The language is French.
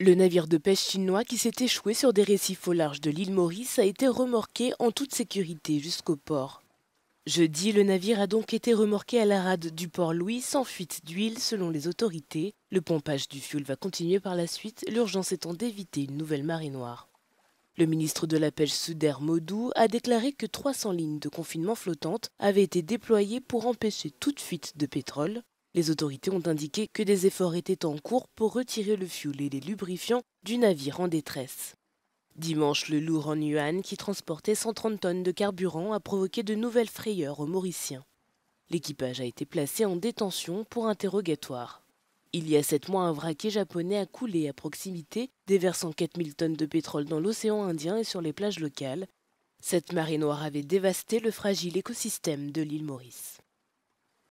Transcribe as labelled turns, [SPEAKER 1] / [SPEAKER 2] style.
[SPEAKER 1] Le navire de pêche chinois qui s'est échoué sur des récifs au large de l'île Maurice a été remorqué en toute sécurité jusqu'au port. Jeudi, le navire a donc été remorqué à la rade du port Louis sans fuite d'huile selon les autorités. Le pompage du fioul va continuer par la suite, l'urgence étant d'éviter une nouvelle marée noire. Le ministre de la Pêche Souder Modou a déclaré que 300 lignes de confinement flottantes avaient été déployées pour empêcher toute fuite de pétrole. Les autorités ont indiqué que des efforts étaient en cours pour retirer le fioul et les lubrifiants du navire en détresse. Dimanche, le lourd en Yuan, qui transportait 130 tonnes de carburant, a provoqué de nouvelles frayeurs aux Mauriciens. L'équipage a été placé en détention pour interrogatoire. Il y a sept mois, un vraquier japonais a coulé à proximité, déversant 4000 tonnes de pétrole dans l'océan Indien et sur les plages locales. Cette marée noire avait dévasté le fragile écosystème de l'île Maurice.